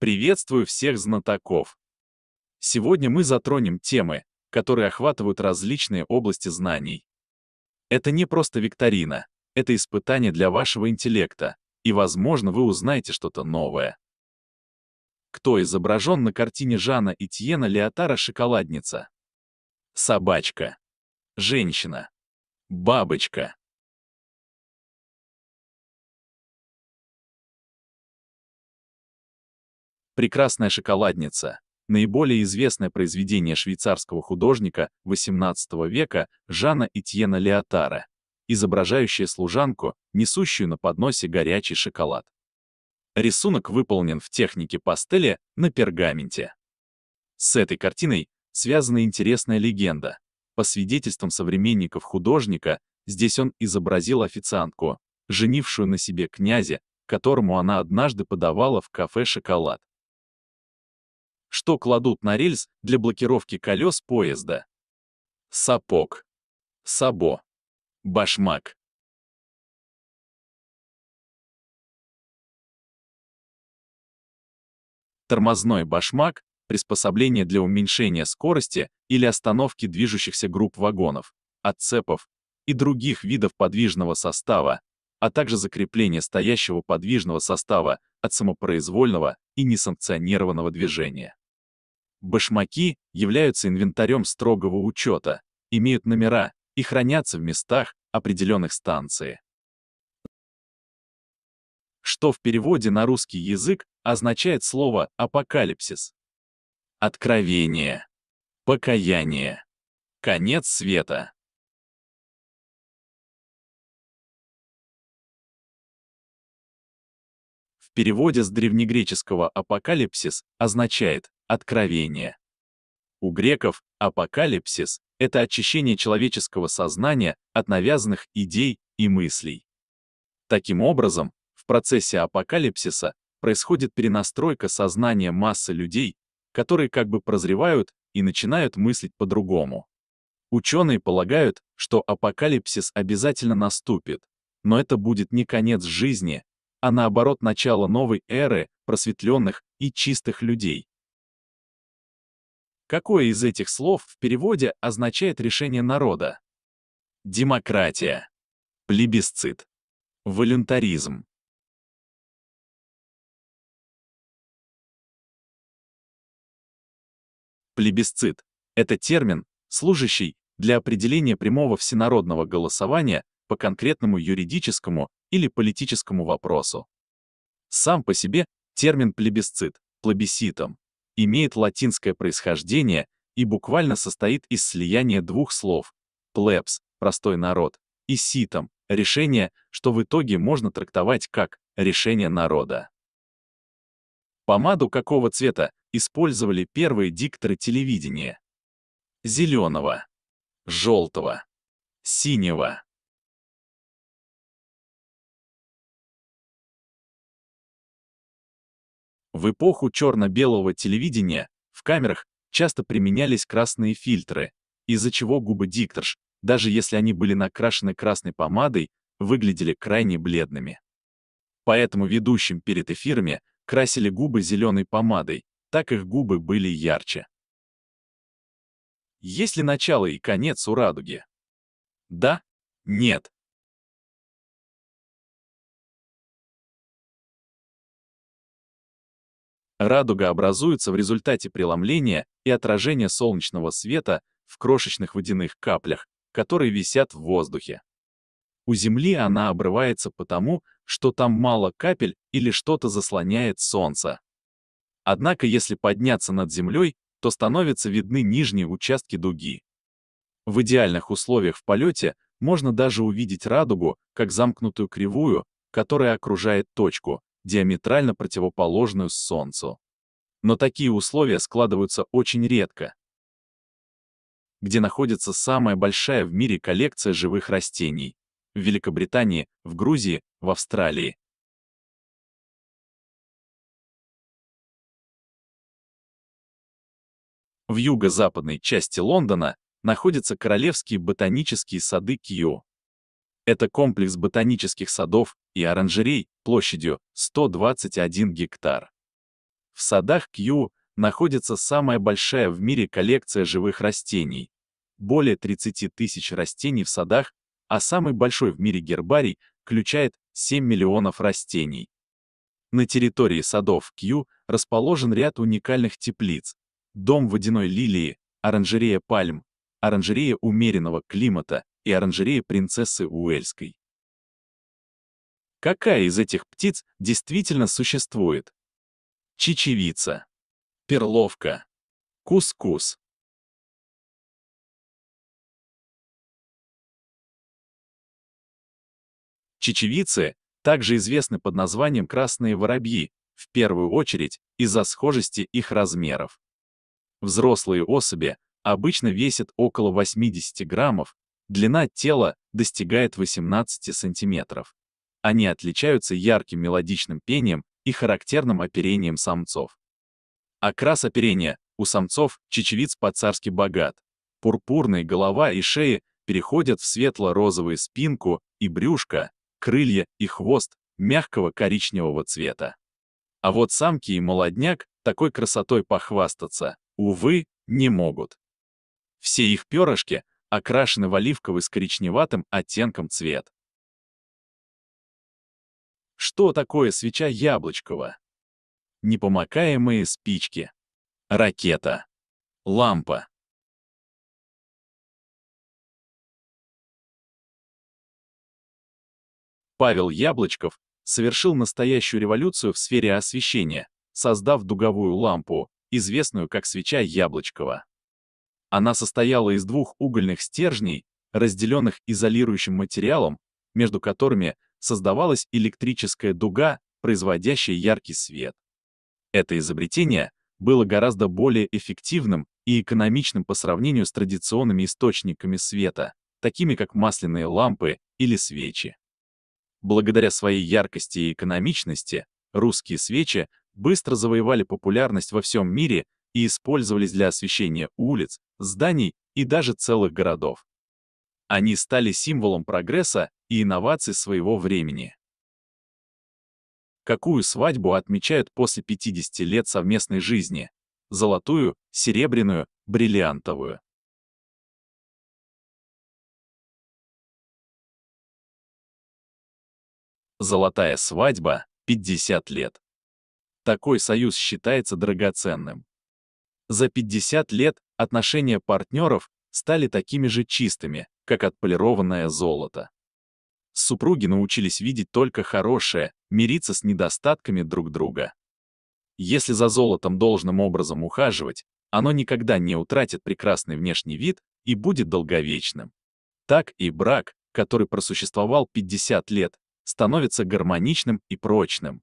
Приветствую всех знатоков! Сегодня мы затронем темы, которые охватывают различные области знаний. Это не просто викторина, это испытание для вашего интеллекта, и, возможно, вы узнаете что-то новое. Кто изображен на картине Жана и Тиена Леотара «Шоколадница»? Собачка. Женщина. Бабочка. Прекрасная шоколадница – наиболее известное произведение швейцарского художника XVIII века Жана Итьена Леотара, изображающее служанку, несущую на подносе горячий шоколад. Рисунок выполнен в технике пастеля на пергаменте. С этой картиной связана интересная легенда. По свидетельствам современников художника, здесь он изобразил официантку, женившую на себе князя, которому она однажды подавала в кафе шоколад что кладут на рельс для блокировки колес поезда. Сапог. Сабо. Башмак. Тормозной башмак – приспособление для уменьшения скорости или остановки движущихся групп вагонов, отцепов и других видов подвижного состава, а также закрепление стоящего подвижного состава от самопроизвольного и несанкционированного движения. Башмаки являются инвентарем строгого учета, имеют номера и хранятся в местах, определенных станции. Что в переводе на русский язык означает слово «апокалипсис». Откровение. Покаяние. Конец света. В переводе с древнегреческого «апокалипсис» означает откровение. У греков апокалипсис — это очищение человеческого сознания от навязанных идей и мыслей. Таким образом, в процессе апокалипсиса происходит перенастройка сознания массы людей, которые как бы прозревают и начинают мыслить по-другому. Ученые полагают, что апокалипсис обязательно наступит, но это будет не конец жизни, а наоборот начало новой эры просветленных и чистых людей. Какое из этих слов в переводе означает решение народа? Демократия. Плебисцит. Волюнтаризм. Плебисцит – это термин, служащий для определения прямого всенародного голосования по конкретному юридическому или политическому вопросу. Сам по себе термин «плебисцит» плебиситом имеет латинское происхождение и буквально состоит из слияния двух слов «плебс» — простой народ, и «ситом» — решение, что в итоге можно трактовать как «решение народа». Помаду какого цвета использовали первые дикторы телевидения? Зеленого, желтого, синего. В эпоху черно-белого телевидения в камерах часто применялись красные фильтры, из-за чего губы дикторш, даже если они были накрашены красной помадой, выглядели крайне бледными. Поэтому ведущим перед эфирами красили губы зеленой помадой, так их губы были ярче. Есть ли начало и конец у радуги? Да? Нет. Радуга образуется в результате преломления и отражения солнечного света в крошечных водяных каплях, которые висят в воздухе. У Земли она обрывается потому, что там мало капель или что-то заслоняет Солнце. Однако если подняться над Землей, то становятся видны нижние участки дуги. В идеальных условиях в полете можно даже увидеть радугу, как замкнутую кривую, которая окружает точку, диаметрально противоположную Солнцу. Но такие условия складываются очень редко. Где находится самая большая в мире коллекция живых растений? В Великобритании, в Грузии, в Австралии. В юго-западной части Лондона находятся Королевские ботанические сады Кью. Это комплекс ботанических садов и оранжерей площадью 121 гектар. В садах Кью находится самая большая в мире коллекция живых растений. Более 30 тысяч растений в садах, а самый большой в мире гербарий включает 7 миллионов растений. На территории садов Кью расположен ряд уникальных теплиц. Дом водяной лилии, оранжерея пальм, оранжерея умеренного климата, и оранжерея принцессы Уэльской. Какая из этих птиц действительно существует? Чечевица, перловка, кускус. Чечевицы также известны под названием красные воробьи, в первую очередь из-за схожести их размеров. Взрослые особи обычно весят около 80 граммов Длина тела достигает 18 сантиметров. Они отличаются ярким мелодичным пением и характерным оперением самцов. Окрас оперения у самцов чечевиц по-царски богат. Пурпурные голова и шеи переходят в светло-розовую спинку и брюшко, крылья и хвост мягкого коричневого цвета. А вот самки и молодняк такой красотой похвастаться, увы, не могут. Все их перышки окрашены в оливковый с коричневатым оттенком цвет. Что такое свеча яблочкова? Непомокаемые спички. Ракета. Лампа. Павел Яблочков совершил настоящую революцию в сфере освещения, создав дуговую лампу, известную как свеча Яблочкова. Она состояла из двух угольных стержней, разделенных изолирующим материалом, между которыми создавалась электрическая дуга, производящая яркий свет. Это изобретение было гораздо более эффективным и экономичным по сравнению с традиционными источниками света, такими как масляные лампы или свечи. Благодаря своей яркости и экономичности, русские свечи быстро завоевали популярность во всем мире и использовались для освещения улиц, зданий и даже целых городов. Они стали символом прогресса и инноваций своего времени. Какую свадьбу отмечают после 50 лет совместной жизни? Золотую, серебряную, бриллиантовую. Золотая свадьба, 50 лет. Такой союз считается драгоценным. За 50 лет отношения партнеров стали такими же чистыми, как отполированное золото. Супруги научились видеть только хорошее, мириться с недостатками друг друга. Если за золотом должным образом ухаживать, оно никогда не утратит прекрасный внешний вид и будет долговечным. Так и брак, который просуществовал 50 лет, становится гармоничным и прочным.